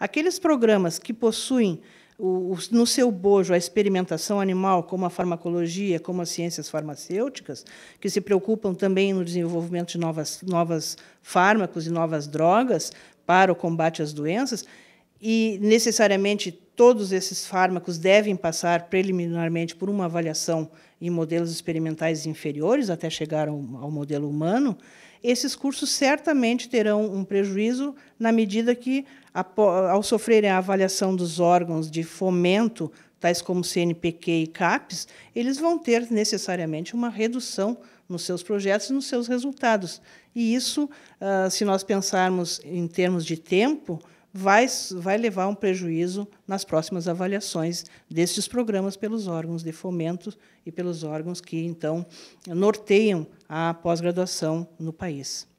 Aqueles programas que possuem o, no seu bojo a experimentação animal, como a farmacologia, como as ciências farmacêuticas, que se preocupam também no desenvolvimento de novas, novas fármacos e novas drogas para o combate às doenças, e necessariamente Todos esses fármacos devem passar preliminarmente por uma avaliação em modelos experimentais inferiores até chegar ao modelo humano. Esses cursos certamente terão um prejuízo na medida que, ao sofrerem a avaliação dos órgãos de fomento, tais como CNPq e CAPES, eles vão ter necessariamente uma redução nos seus projetos e nos seus resultados. E isso, ah, se nós pensarmos em termos de tempo, vai, vai levar um prejuízo nas próximas avaliações destes programas pelos órgãos de fomento e pelos órgãos que, então, norteiam a pós-graduação no país.